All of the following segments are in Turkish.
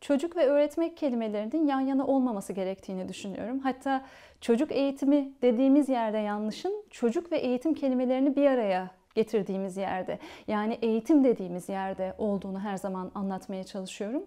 çocuk ve öğretmek kelimelerinin yan yana olmaması gerektiğini düşünüyorum. Hatta çocuk eğitimi dediğimiz yerde yanlışın çocuk ve eğitim kelimelerini bir araya getirdiğimiz yerde yani eğitim dediğimiz yerde olduğunu her zaman anlatmaya çalışıyorum.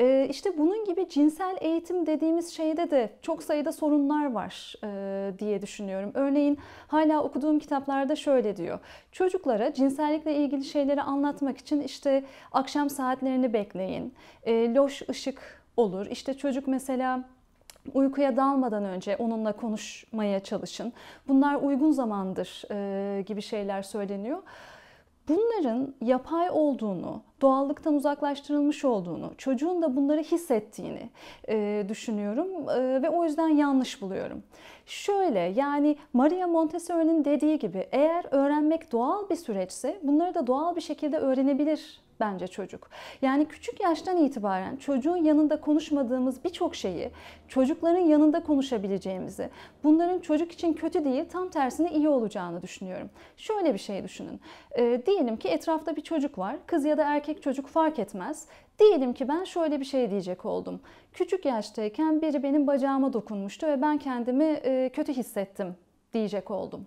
E, işte bunun gibi cinsel eğitim dediğimiz şeyde de çok sayıda sorunlar var e, diye düşünüyorum. Örneğin hala okuduğum kitaplarda şöyle diyor. Çocuklara cinsellikle ilgili şeyleri anlatmak için işte akşam saatlerini bekleyin. E, loş ışık olur. İşte çocuk mesela uykuya dalmadan önce onunla konuşmaya çalışın. Bunlar uygun zamandır e, gibi şeyler söyleniyor. Bunların yapay olduğunu, doğallıktan uzaklaştırılmış olduğunu, çocuğun da bunları hissettiğini e, düşünüyorum e, ve o yüzden yanlış buluyorum. Şöyle yani Maria Montessori'nin dediği gibi eğer öğrenmek doğal bir süreçse bunları da doğal bir şekilde öğrenebilir bence çocuk. Yani küçük yaştan itibaren çocuğun yanında konuşmadığımız birçok şeyi çocukların yanında konuşabileceğimizi, bunların çocuk için kötü değil tam tersine iyi olacağını düşünüyorum. Şöyle bir şey düşünün. E, diyelim ki etrafta bir çocuk var. Kız ya da erkek erkek çocuk fark etmez. Diyelim ki ben şöyle bir şey diyecek oldum. Küçük yaştayken biri benim bacağıma dokunmuştu ve ben kendimi e, kötü hissettim diyecek oldum.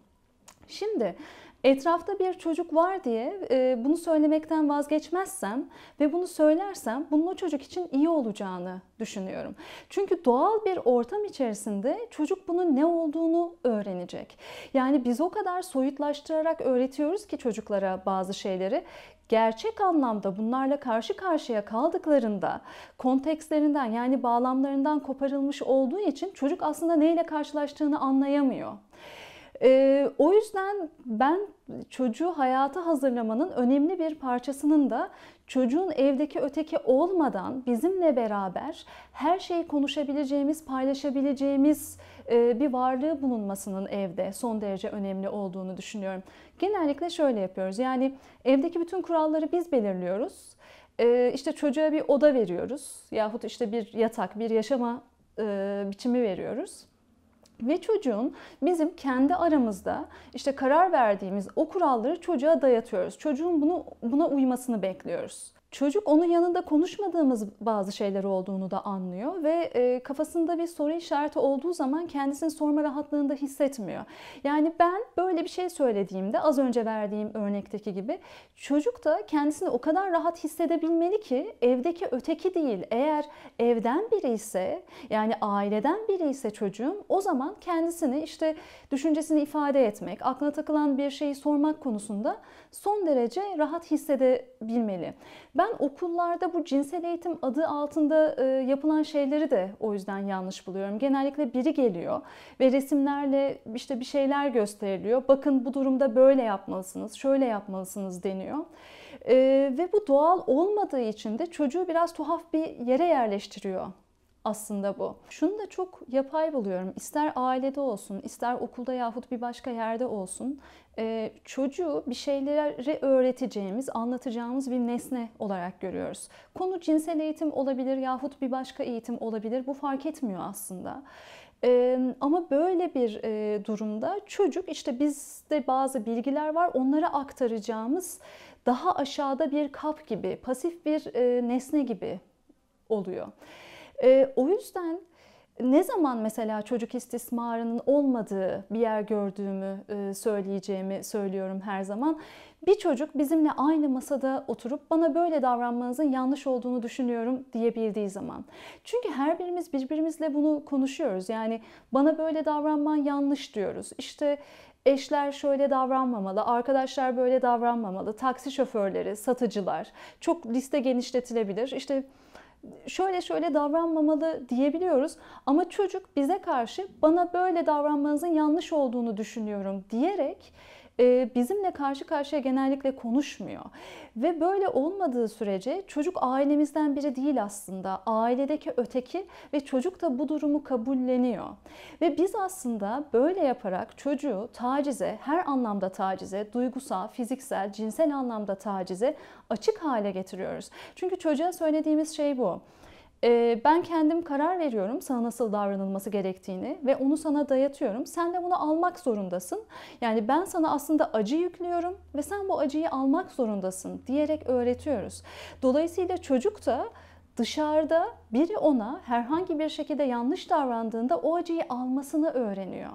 Şimdi etrafta bir çocuk var diye e, bunu söylemekten vazgeçmezsem ve bunu söylersem bunun o çocuk için iyi olacağını düşünüyorum. Çünkü doğal bir ortam içerisinde çocuk bunun ne olduğunu öğrenecek. Yani biz o kadar soyutlaştırarak öğretiyoruz ki çocuklara bazı şeyleri gerçek anlamda bunlarla karşı karşıya kaldıklarında kontekstlerinden yani bağlamlarından koparılmış olduğu için çocuk aslında neyle karşılaştığını anlayamıyor. Ee, o yüzden ben çocuğu hayata hazırlamanın önemli bir parçasının da çocuğun evdeki öteki olmadan bizimle beraber her şeyi konuşabileceğimiz, paylaşabileceğimiz, ee, bir varlığı bulunmasının evde son derece önemli olduğunu düşünüyorum. Genellikle şöyle yapıyoruz. Yani evdeki bütün kuralları biz belirliyoruz. Ee, işte çocuğa bir oda veriyoruz yahut işte bir yatak, bir yaşama e, biçimi veriyoruz ve çocuğun bizim kendi aramızda işte karar verdiğimiz o kuralları çocuğa dayatıyoruz. Çocuğun bunu buna uymasını bekliyoruz. Çocuk onun yanında konuşmadığımız bazı şeyler olduğunu da anlıyor ve e, kafasında bir soru işareti olduğu zaman kendisini sorma rahatlığında hissetmiyor. Yani ben böyle bir şey söylediğimde az önce verdiğim örnekteki gibi çocuk da kendisini o kadar rahat hissedebilmeli ki evdeki öteki değil. Eğer evden biri ise yani aileden biri ise çocuğum o zaman kendisini işte düşüncesini ifade etmek, aklına takılan bir şeyi sormak konusunda son derece rahat hissedebilmeli. Ben ben okullarda bu cinsel eğitim adı altında e, yapılan şeyleri de o yüzden yanlış buluyorum. Genellikle biri geliyor ve resimlerle işte bir şeyler gösteriliyor. Bakın bu durumda böyle yapmalısınız, şöyle yapmalısınız deniyor. E, ve bu doğal olmadığı için de çocuğu biraz tuhaf bir yere yerleştiriyor aslında bu. Şunu da çok yapay buluyorum. İster ailede olsun, ister okulda yahut bir başka yerde olsun e, çocuğu bir şeyleri öğreteceğimiz, anlatacağımız bir nesne olarak görüyoruz. Konu cinsel eğitim olabilir yahut bir başka eğitim olabilir. Bu fark etmiyor aslında. E, ama böyle bir e, durumda çocuk işte bizde bazı bilgiler var onlara aktaracağımız daha aşağıda bir kap gibi pasif bir nesne gibi oluyor. E, o yüzden ne zaman mesela çocuk istismarının olmadığı bir yer gördüğümü e, söyleyeceğimi söylüyorum her zaman. Bir çocuk bizimle aynı masada oturup bana böyle davranmanızın yanlış olduğunu düşünüyorum diyebildiği zaman. Çünkü her birimiz birbirimizle bunu konuşuyoruz. Yani bana böyle davranman yanlış diyoruz. İşte eşler şöyle davranmamalı, arkadaşlar böyle davranmamalı, taksi şoförleri, satıcılar. Çok liste genişletilebilir. İşte şöyle şöyle davranmamalı diyebiliyoruz ama çocuk bize karşı bana böyle davranmanızın yanlış olduğunu düşünüyorum diyerek e, bizimle karşı karşıya genellikle konuşmuyor. Ve böyle olmadığı sürece çocuk ailemizden biri değil aslında. Ailedeki öteki ve çocuk da bu durumu kabulleniyor. Ve biz aslında böyle yaparak çocuğu tacize, her anlamda tacize, duygusal, fiziksel, cinsel anlamda tacize açık hale getiriyoruz. Çünkü çocuğa söylediğimiz şey bu. Ee, ben kendim karar veriyorum sana nasıl davranılması gerektiğini ve onu sana dayatıyorum. Sen de bunu almak zorundasın. Yani ben sana aslında acı yüklüyorum ve sen bu acıyı almak zorundasın diyerek öğretiyoruz. Dolayısıyla çocuk da dışarıda biri ona herhangi bir şekilde yanlış davrandığında o acıyı almasını öğreniyor.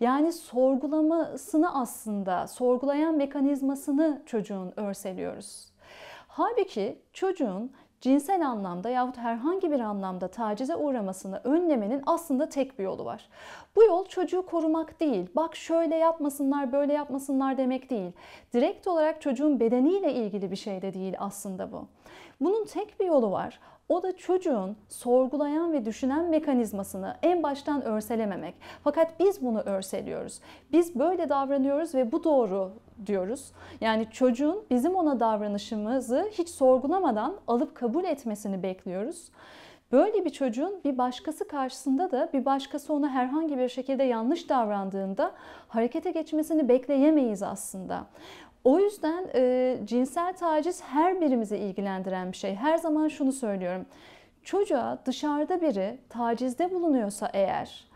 Yani sorgulamasını aslında, sorgulayan mekanizmasını çocuğun örseliyoruz. Halbuki çocuğun cinsel anlamda yahut herhangi bir anlamda tacize uğramasını önlemenin aslında tek bir yolu var. Bu yol çocuğu korumak değil, bak şöyle yapmasınlar, böyle yapmasınlar demek değil. Direkt olarak çocuğun bedeniyle ilgili bir şey de değil aslında bu. Bunun tek bir yolu var. O da çocuğun sorgulayan ve düşünen mekanizmasını en baştan örselememek. Fakat biz bunu örseliyoruz. Biz böyle davranıyoruz ve bu doğru diyoruz. Yani çocuğun bizim ona davranışımızı hiç sorgulamadan alıp kabul etmesini bekliyoruz. Böyle bir çocuğun bir başkası karşısında da bir başkası ona herhangi bir şekilde yanlış davrandığında harekete geçmesini bekleyemeyiz aslında. O yüzden e, cinsel taciz her birimizi ilgilendiren bir şey. Her zaman şunu söylüyorum. Çocuğa dışarıda biri tacizde bulunuyorsa eğer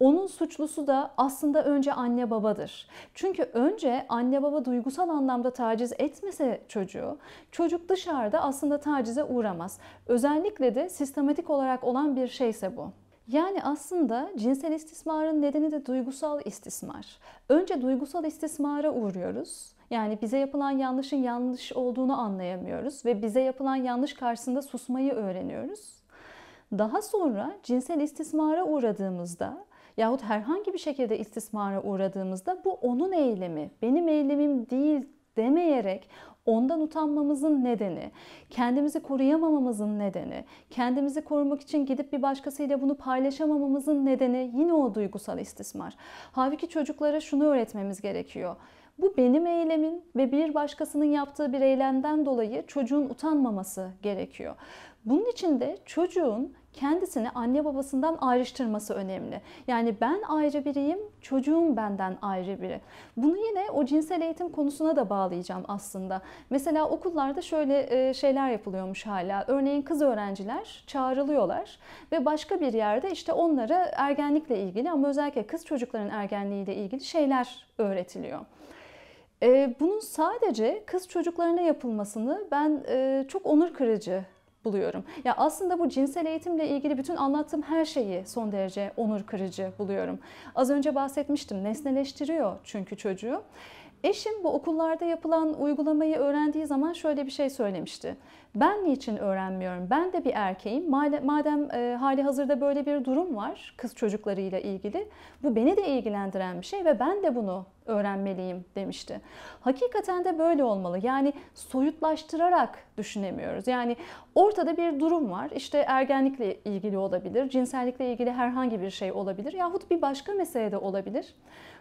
onun suçlusu da aslında önce anne babadır. Çünkü önce anne baba duygusal anlamda taciz etmese çocuğu, çocuk dışarıda aslında tacize uğramaz. Özellikle de sistematik olarak olan bir şeyse bu. Yani aslında cinsel istismarın nedeni de duygusal istismar. Önce duygusal istismara uğruyoruz. Yani bize yapılan yanlışın yanlış olduğunu anlayamıyoruz ve bize yapılan yanlış karşısında susmayı öğreniyoruz. Daha sonra cinsel istismara uğradığımızda yahut herhangi bir şekilde istismara uğradığımızda bu onun eylemi, benim eylemim değil demeyerek ondan utanmamızın nedeni, kendimizi koruyamamamızın nedeni, kendimizi korumak için gidip bir başkasıyla bunu paylaşamamamızın nedeni yine o duygusal istismar. Halbuki çocuklara şunu öğretmemiz gerekiyor. Bu benim eylemin ve bir başkasının yaptığı bir eylemden dolayı çocuğun utanmaması gerekiyor. Bunun için de çocuğun kendisini anne babasından ayrıştırması önemli. Yani ben ayrı biriyim, çocuğum benden ayrı biri. Bunu yine o cinsel eğitim konusuna da bağlayacağım aslında. Mesela okullarda şöyle e, şeyler yapılıyormuş hala. Örneğin kız öğrenciler çağrılıyorlar ve başka bir yerde işte onlara ergenlikle ilgili ama özellikle kız çocukların ergenliğiyle ilgili şeyler öğretiliyor. E, bunun sadece kız çocuklarına yapılmasını ben e, çok onur kırıcı buluyorum. Ya aslında bu cinsel eğitimle ilgili bütün anlattığım her şeyi son derece onur kırıcı buluyorum. Az önce bahsetmiştim nesneleştiriyor çünkü çocuğu. Eşim bu okullarda yapılan uygulamayı öğrendiği zaman şöyle bir şey söylemişti. Ben niçin öğrenmiyorum? Ben de bir erkeğim. Madem, madem e, hali hazırda böyle bir durum var kız çocuklarıyla ilgili. Bu beni de ilgilendiren bir şey ve ben de bunu öğrenmeliyim demişti. Hakikaten de böyle olmalı. Yani soyutlaştırarak düşünemiyoruz. Yani ortada bir durum var. İşte ergenlikle ilgili olabilir, cinsellikle ilgili herhangi bir şey olabilir yahut bir başka mesele de olabilir.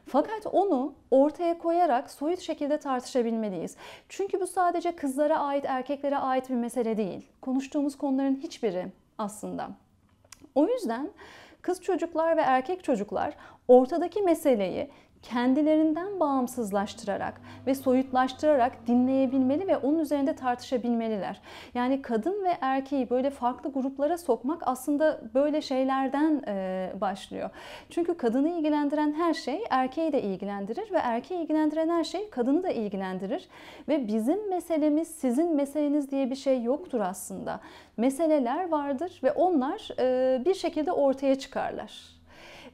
Fakat onu ortaya koyarak soyut şekilde tartışabilmeliyiz. Çünkü bu sadece kızlara ait, erkeklere ait bir mesele değil. Konuştuğumuz konuların hiçbiri aslında. O yüzden kız çocuklar ve erkek çocuklar ortadaki meseleyi kendilerinden bağımsızlaştırarak ve soyutlaştırarak dinleyebilmeli ve onun üzerinde tartışabilmeliler. Yani kadın ve erkeği böyle farklı gruplara sokmak aslında böyle şeylerden başlıyor. Çünkü kadını ilgilendiren her şey erkeği de ilgilendirir ve erkeği ilgilendiren her şey kadını da ilgilendirir ve bizim meselemiz sizin meseleniz diye bir şey yoktur aslında. Meseleler vardır ve onlar bir şekilde ortaya çıkarlar.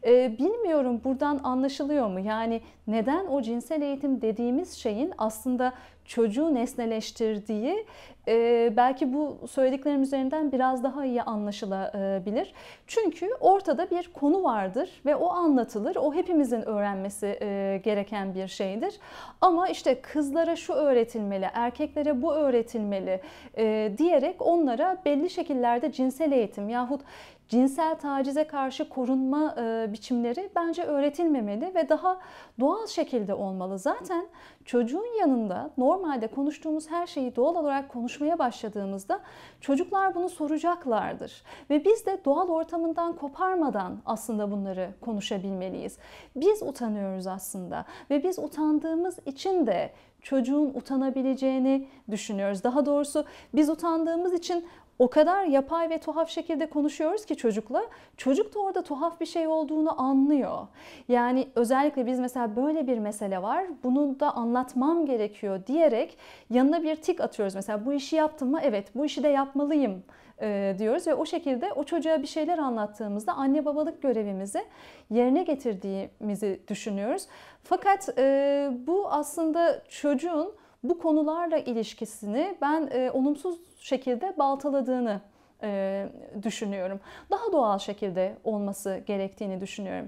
E, bilmiyorum buradan anlaşılıyor mu? Yani neden o cinsel eğitim dediğimiz şeyin aslında çocuğu nesneleştirdiği e, belki bu söylediklerim üzerinden biraz daha iyi anlaşılabilir. Çünkü ortada bir konu vardır ve o anlatılır. O hepimizin öğrenmesi e, gereken bir şeydir. Ama işte kızlara şu öğretilmeli, erkeklere bu öğretilmeli e, diyerek onlara belli şekillerde cinsel eğitim yahut cinsel tacize karşı korunma e, biçimleri bence öğretilmemeli ve daha doğal şekilde olmalı. Zaten çocuğun yanında normalde konuştuğumuz her şeyi doğal olarak konuş konuşmaya başladığımızda çocuklar bunu soracaklardır. Ve biz de doğal ortamından koparmadan aslında bunları konuşabilmeliyiz. Biz utanıyoruz aslında ve biz utandığımız için de çocuğun utanabileceğini düşünüyoruz. Daha doğrusu biz utandığımız için o kadar yapay ve tuhaf şekilde konuşuyoruz ki çocukla. Çocuk da orada tuhaf bir şey olduğunu anlıyor. Yani özellikle biz mesela böyle bir mesele var. Bunu da anlatmam gerekiyor diyerek yanına bir tik atıyoruz. Mesela bu işi yaptım mı? Evet bu işi de yapmalıyım e, diyoruz ve o şekilde o çocuğa bir şeyler anlattığımızda anne babalık görevimizi yerine getirdiğimizi düşünüyoruz. Fakat e, bu aslında çocuğun bu konularla ilişkisini ben e, olumsuz şekilde baltaladığını e, düşünüyorum. Daha doğal şekilde olması gerektiğini düşünüyorum.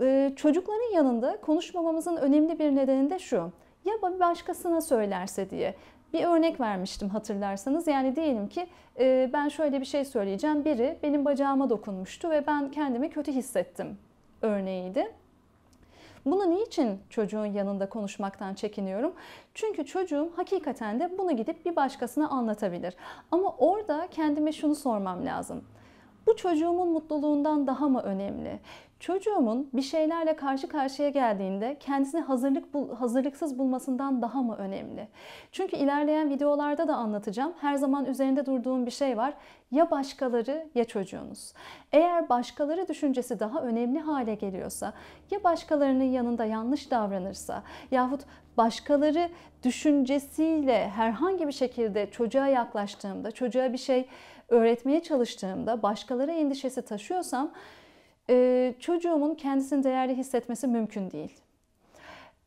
E, çocukların yanında konuşmamamızın önemli bir nedeni de şu. Ya bir başkasına söylerse diye. Bir örnek vermiştim hatırlarsanız. Yani diyelim ki e, ben şöyle bir şey söyleyeceğim. Biri benim bacağıma dokunmuştu ve ben kendimi kötü hissettim örneğiydi. Bunu niçin çocuğun yanında konuşmaktan çekiniyorum? Çünkü çocuğum hakikaten de bunu gidip bir başkasına anlatabilir. Ama orada kendime şunu sormam lazım. Bu çocuğumun mutluluğundan daha mı önemli? Çocuğumun bir şeylerle karşı karşıya geldiğinde kendisini hazırlık bul, hazırlıksız bulmasından daha mı önemli? Çünkü ilerleyen videolarda da anlatacağım. Her zaman üzerinde durduğum bir şey var. Ya başkaları ya çocuğunuz. Eğer başkaları düşüncesi daha önemli hale geliyorsa, ya başkalarının yanında yanlış davranırsa yahut başkaları düşüncesiyle herhangi bir şekilde çocuğa yaklaştığımda, çocuğa bir şey öğretmeye çalıştığımda başkaları endişesi taşıyorsam e, çocuğumun kendisini değerli hissetmesi mümkün değil.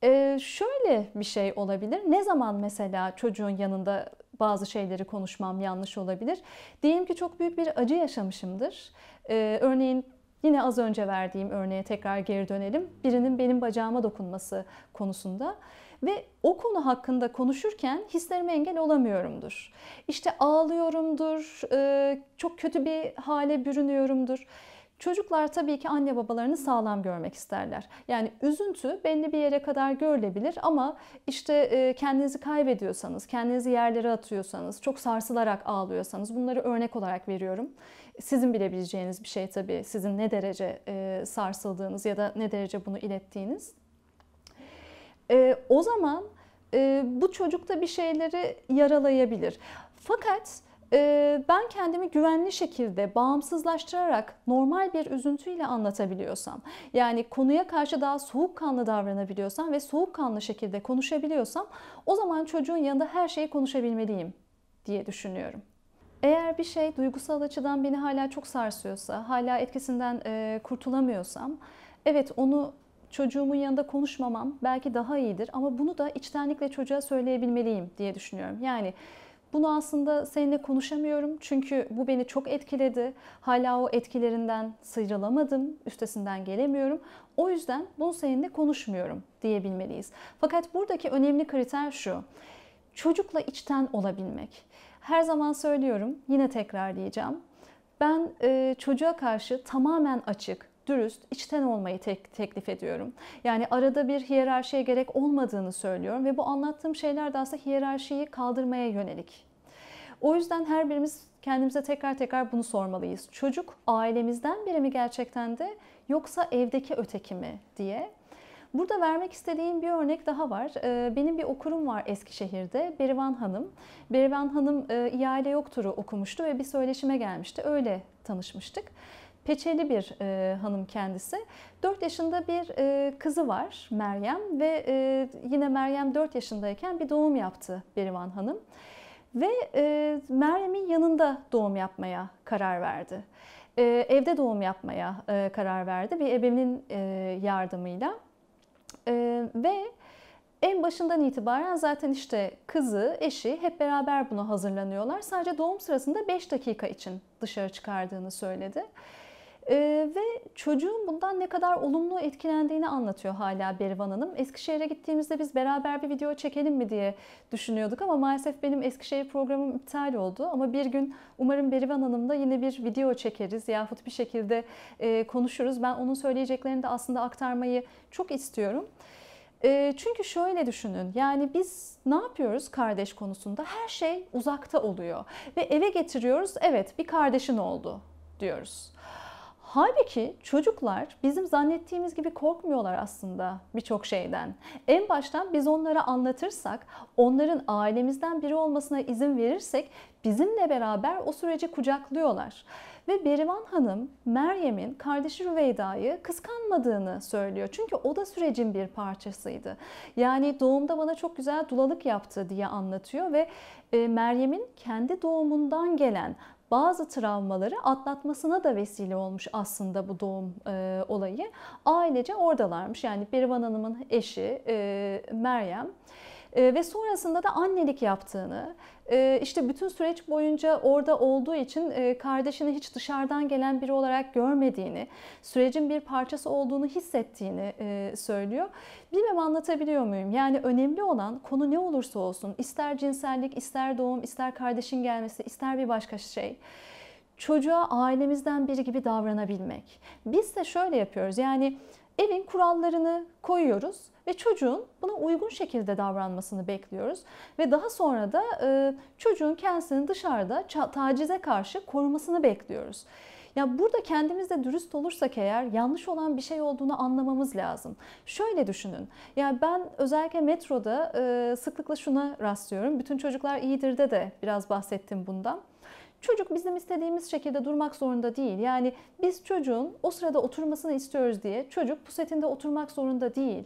E, şöyle bir şey olabilir. Ne zaman mesela çocuğun yanında bazı şeyleri konuşmam yanlış olabilir. Diyelim ki çok büyük bir acı yaşamışımdır. E, örneğin yine az önce verdiğim örneğe tekrar geri dönelim. Birinin benim bacağıma dokunması konusunda ve o konu hakkında konuşurken hislerime engel olamıyorumdur. İşte ağlıyorumdur, e, çok kötü bir hale bürünüyorumdur. Çocuklar tabii ki anne babalarını sağlam görmek isterler. Yani üzüntü belli bir yere kadar görülebilir ama işte e, kendinizi kaybediyorsanız, kendinizi yerlere atıyorsanız, çok sarsılarak ağlıyorsanız bunları örnek olarak veriyorum. Sizin bilebileceğiniz bir şey tabii. Sizin ne derece e, sarsıldığınız ya da ne derece bunu ilettiğiniz e, o zaman e, bu çocukta bir şeyleri yaralayabilir. Fakat e, ben kendimi güvenli şekilde bağımsızlaştırarak normal bir üzüntüyle anlatabiliyorsam, yani konuya karşı daha soğukkanlı davranabiliyorsam ve soğukkanlı şekilde konuşabiliyorsam o zaman çocuğun yanında her şeyi konuşabilmeliyim diye düşünüyorum. Eğer bir şey duygusal açıdan beni hala çok sarsıyorsa, hala etkisinden e, kurtulamıyorsam, evet onu çocuğumun yanında konuşmamam belki daha iyidir ama bunu da içtenlikle çocuğa söyleyebilmeliyim diye düşünüyorum. Yani bunu aslında seninle konuşamıyorum çünkü bu beni çok etkiledi. Hala o etkilerinden sıyrılamadım, üstesinden gelemiyorum. O yüzden bunu seninle konuşmuyorum diyebilmeliyiz. Fakat buradaki önemli kriter şu. Çocukla içten olabilmek. Her zaman söylüyorum, yine tekrarlayacağım. Ben çocuğa karşı tamamen açık, dürüst, içten olmayı tek, teklif ediyorum. Yani arada bir hiyerarşiye gerek olmadığını söylüyorum ve bu anlattığım şeyler de aslında hiyerarşiyi kaldırmaya yönelik. O yüzden her birimiz kendimize tekrar tekrar bunu sormalıyız. Çocuk ailemizden biri mi gerçekten de yoksa evdeki öteki mi diye. Burada vermek istediğim bir örnek daha var. Ee, benim bir okurum var Eskişehir'de, Berivan Hanım. Berivan Hanım e, İyale Yoktur'u okumuştu ve bir söyleşime gelmişti. Öyle tanışmıştık. Peçeli bir e, hanım kendisi. 4 yaşında bir e, kızı var Meryem ve e, yine Meryem 4 yaşındayken bir doğum yaptı Berivan Hanım. Ve e, Meryem'in yanında doğum yapmaya karar verdi. E, evde doğum yapmaya e, karar verdi bir ebevinin e, yardımıyla. E, ve en başından itibaren zaten işte kızı, eşi hep beraber buna hazırlanıyorlar. Sadece doğum sırasında 5 dakika için dışarı çıkardığını söyledi. Ee, ve çocuğun bundan ne kadar olumlu etkilendiğini anlatıyor hala Berivan Hanım. Eskişehir'e gittiğimizde biz beraber bir video çekelim mi diye düşünüyorduk ama maalesef benim Eskişehir programım iptal oldu. Ama bir gün umarım Berivan Hanım'la yine bir video çekeriz yahut bir şekilde e, konuşuruz. Ben onun söyleyeceklerini de aslında aktarmayı çok istiyorum. E, çünkü şöyle düşünün yani biz ne yapıyoruz kardeş konusunda? Her şey uzakta oluyor ve eve getiriyoruz evet bir kardeşin oldu diyoruz. Halbuki çocuklar bizim zannettiğimiz gibi korkmuyorlar aslında birçok şeyden. En baştan biz onlara anlatırsak, onların ailemizden biri olmasına izin verirsek bizimle beraber o süreci kucaklıyorlar. Ve Berivan Hanım Meryem'in kardeşi Rüveyda'yı kıskanmadığını söylüyor. Çünkü o da sürecin bir parçasıydı. Yani doğumda bana çok güzel dulalık yaptı diye anlatıyor ve e, Meryem'in kendi doğumundan gelen bazı travmaları atlatmasına da vesile olmuş aslında bu doğum e, olayı. Ailece oradalarmış. Yani Berivan Hanım'ın eşi e, Meryem ee, ve sonrasında da annelik yaptığını, ee, işte bütün süreç boyunca orada olduğu için ee, kardeşini hiç dışarıdan gelen biri olarak görmediğini, sürecin bir parçası olduğunu hissettiğini söylüyor. Bilmem anlatabiliyor muyum? Yani önemli olan konu ne olursa olsun, ister cinsellik, ister doğum, ister kardeşin gelmesi, ister bir başka şey çocuğa ailemizden biri gibi davranabilmek. Biz de şöyle yapıyoruz yani evin kurallarını koyuyoruz ve çocuğun buna uygun şekilde davranmasını bekliyoruz ve daha sonra da e, çocuğun kendisini dışarıda tacize karşı korumasını bekliyoruz. Ya burada kendimizle dürüst olursak eğer yanlış olan bir şey olduğunu anlamamız lazım. Şöyle düşünün. Ya ben özellikle metroda e, sıklıkla şuna rastlıyorum. Bütün çocuklar iyidir de de biraz bahsettim bundan. Çocuk bizim istediğimiz şekilde durmak zorunda değil. Yani biz çocuğun o sırada oturmasını istiyoruz diye çocuk pusetinde oturmak zorunda değil.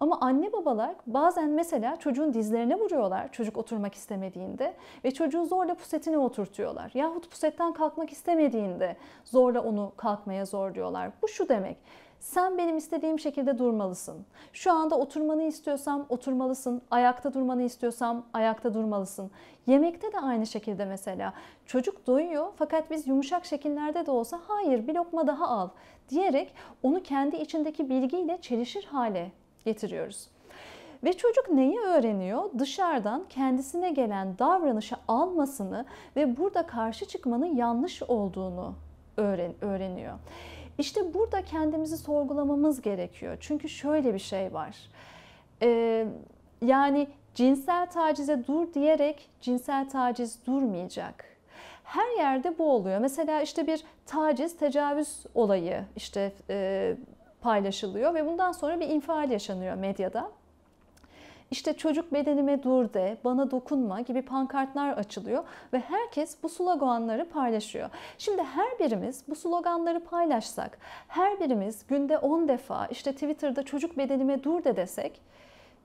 Ama anne babalar bazen mesela çocuğun dizlerine vuruyorlar çocuk oturmak istemediğinde ve çocuğu zorla pusetine oturtuyorlar. Yahut pusetten kalkmak istemediğinde zorla onu kalkmaya zorluyorlar. Bu şu demek. Sen benim istediğim şekilde durmalısın. Şu anda oturmanı istiyorsam oturmalısın. Ayakta durmanı istiyorsam ayakta durmalısın. Yemekte de aynı şekilde mesela. Çocuk doyuyor fakat biz yumuşak şekillerde de olsa hayır bir lokma daha al diyerek onu kendi içindeki bilgiyle çelişir hale getiriyoruz. Ve çocuk neyi öğreniyor? Dışarıdan kendisine gelen davranışı almasını ve burada karşı çıkmanın yanlış olduğunu öğren öğreniyor. İşte burada kendimizi sorgulamamız gerekiyor. Çünkü şöyle bir şey var. Ee, yani cinsel tacize dur diyerek cinsel taciz durmayacak. Her yerde bu oluyor. Mesela işte bir taciz, tecavüz olayı işte e, paylaşılıyor ve bundan sonra bir infial yaşanıyor medyada işte çocuk bedenime dur de, bana dokunma gibi pankartlar açılıyor ve herkes bu sloganları paylaşıyor. Şimdi her birimiz bu sloganları paylaşsak, her birimiz günde 10 defa işte Twitter'da çocuk bedenime dur de desek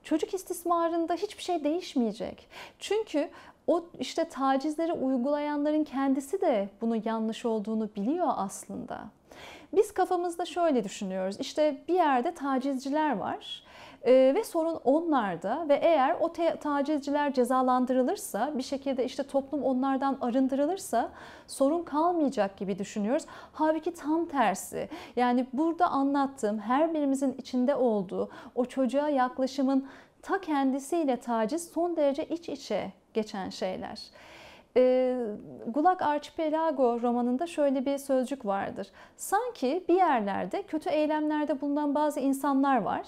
çocuk istismarında hiçbir şey değişmeyecek. Çünkü o işte tacizleri uygulayanların kendisi de bunu yanlış olduğunu biliyor aslında. Biz kafamızda şöyle düşünüyoruz. İşte bir yerde tacizciler var e, ve sorun onlarda ve eğer o tacizciler cezalandırılırsa bir şekilde işte toplum onlardan arındırılırsa sorun kalmayacak gibi düşünüyoruz. Halbuki tam tersi. Yani burada anlattığım her birimizin içinde olduğu o çocuğa yaklaşımın ta kendisiyle taciz son derece iç içe geçen şeyler. E, ee, Gulag Archipelago romanında şöyle bir sözcük vardır. Sanki bir yerlerde kötü eylemlerde bulunan bazı insanlar var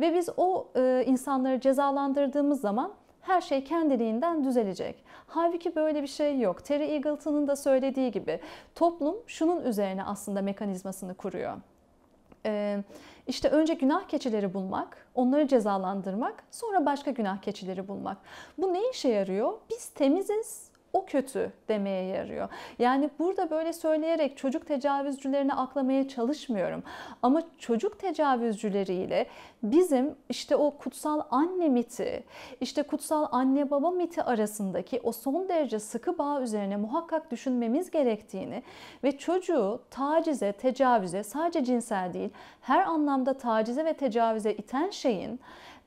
ve biz o e, insanları cezalandırdığımız zaman her şey kendiliğinden düzelecek. Halbuki böyle bir şey yok. Terry Eagleton'ın da söylediği gibi toplum şunun üzerine aslında mekanizmasını kuruyor. E, işte önce günah keçileri bulmak, onları cezalandırmak, sonra başka günah keçileri bulmak. Bu ne işe yarıyor? Biz temiziz, o kötü demeye yarıyor. Yani burada böyle söyleyerek çocuk tecavüzcülerini aklamaya çalışmıyorum. Ama çocuk tecavüzcüleriyle bizim işte o kutsal anne miti, işte kutsal anne baba miti arasındaki o son derece sıkı bağ üzerine muhakkak düşünmemiz gerektiğini ve çocuğu tacize, tecavüze sadece cinsel değil her anlamda tacize ve tecavüze iten şeyin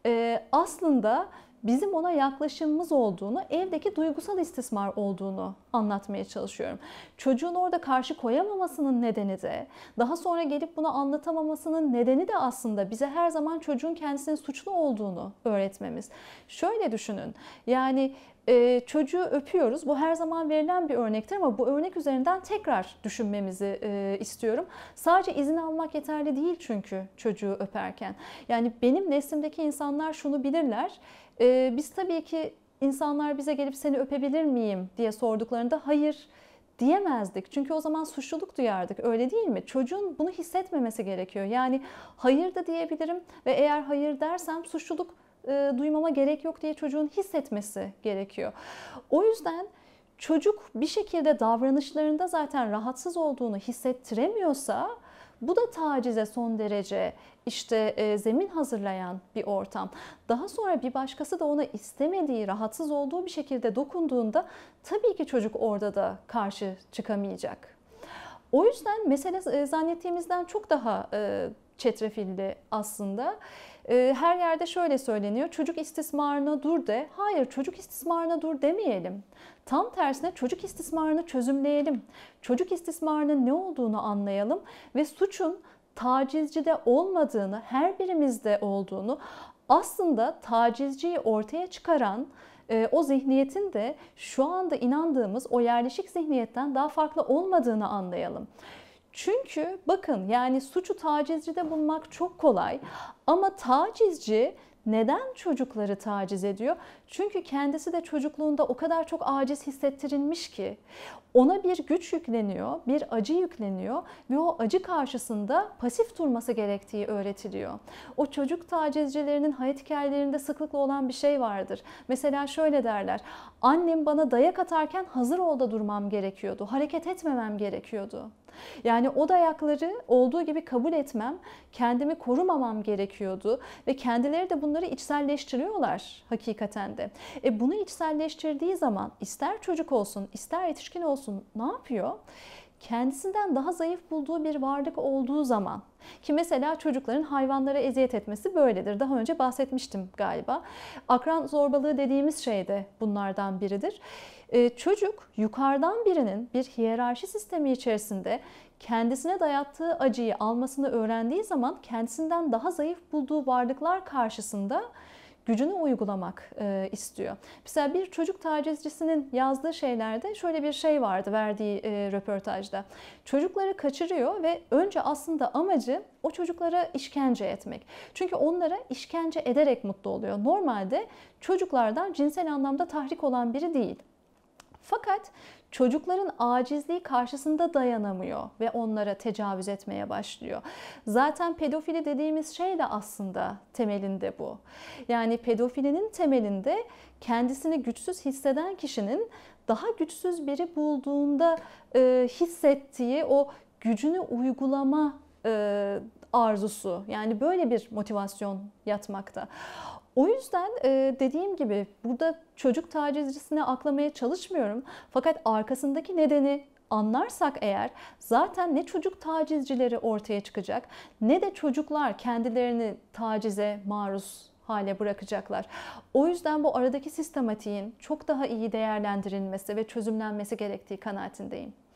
e, aslında bizim ona yaklaşımımız olduğunu, evdeki duygusal istismar olduğunu anlatmaya çalışıyorum. Çocuğun orada karşı koyamamasının nedeni de, daha sonra gelip bunu anlatamamasının nedeni de aslında bize her zaman çocuğun kendisinin suçlu olduğunu öğretmemiz. Şöyle düşünün, yani ee, çocuğu öpüyoruz. Bu her zaman verilen bir örnektir ama bu örnek üzerinden tekrar düşünmemizi e, istiyorum. Sadece izin almak yeterli değil çünkü çocuğu öperken. Yani benim neslimdeki insanlar şunu bilirler. Ee, biz tabii ki insanlar bize gelip seni öpebilir miyim diye sorduklarında hayır diyemezdik. Çünkü o zaman suçluluk duyardık öyle değil mi? Çocuğun bunu hissetmemesi gerekiyor. Yani hayır da diyebilirim ve eğer hayır dersem suçluluk e, duymama gerek yok diye çocuğun hissetmesi gerekiyor. O yüzden çocuk bir şekilde davranışlarında zaten rahatsız olduğunu hissettiremiyorsa bu da tacize son derece işte e, zemin hazırlayan bir ortam. Daha sonra bir başkası da ona istemediği, rahatsız olduğu bir şekilde dokunduğunda tabii ki çocuk orada da karşı çıkamayacak. O yüzden mesele e, zannettiğimizden çok daha e, çetrefilli aslında. Ee, her yerde şöyle söyleniyor. Çocuk istismarına dur de. Hayır çocuk istismarına dur demeyelim. Tam tersine çocuk istismarını çözümleyelim. Çocuk istismarının ne olduğunu anlayalım ve suçun tacizcide olmadığını, her birimizde olduğunu, aslında tacizciyi ortaya çıkaran e, o zihniyetin de şu anda inandığımız o yerleşik zihniyetten daha farklı olmadığını anlayalım. Çünkü bakın yani suçu tacizcide bulmak çok kolay ama tacizci neden çocukları taciz ediyor? Çünkü kendisi de çocukluğunda o kadar çok aciz hissettirilmiş ki ona bir güç yükleniyor, bir acı yükleniyor ve o acı karşısında pasif durması gerektiği öğretiliyor. O çocuk tacizcilerinin hayat hikayelerinde sıklıkla olan bir şey vardır. Mesela şöyle derler, annem bana dayak atarken hazır ol da durmam gerekiyordu, hareket etmemem gerekiyordu. Yani o dayakları olduğu gibi kabul etmem, kendimi korumamam gerekiyordu ve kendileri de bunları içselleştiriyorlar hakikaten de. E bunu içselleştirdiği zaman ister çocuk olsun, ister yetişkin olsun ne yapıyor? kendisinden daha zayıf bulduğu bir varlık olduğu zaman ki mesela çocukların hayvanlara eziyet etmesi böyledir. Daha önce bahsetmiştim galiba. Akran zorbalığı dediğimiz şey de bunlardan biridir. Ee, çocuk yukarıdan birinin bir hiyerarşi sistemi içerisinde kendisine dayattığı acıyı almasını öğrendiği zaman kendisinden daha zayıf bulduğu varlıklar karşısında gücünü uygulamak e, istiyor. Mesela bir çocuk tacizcisinin yazdığı şeylerde şöyle bir şey vardı verdiği e, röportajda. Çocukları kaçırıyor ve önce aslında amacı o çocuklara işkence etmek. Çünkü onlara işkence ederek mutlu oluyor. Normalde çocuklardan cinsel anlamda tahrik olan biri değil. Fakat çocukların acizliği karşısında dayanamıyor ve onlara tecavüz etmeye başlıyor. Zaten pedofili dediğimiz şey de aslında temelinde bu. Yani pedofilinin temelinde kendisini güçsüz hisseden kişinin daha güçsüz biri bulduğunda e, hissettiği o gücünü uygulama e, arzusu yani böyle bir motivasyon yatmakta. O yüzden dediğim gibi burada çocuk tacizcisini aklamaya çalışmıyorum. Fakat arkasındaki nedeni anlarsak eğer zaten ne çocuk tacizcileri ortaya çıkacak ne de çocuklar kendilerini tacize maruz hale bırakacaklar. O yüzden bu aradaki sistematiğin çok daha iyi değerlendirilmesi ve çözümlenmesi gerektiği kanaatindeyim.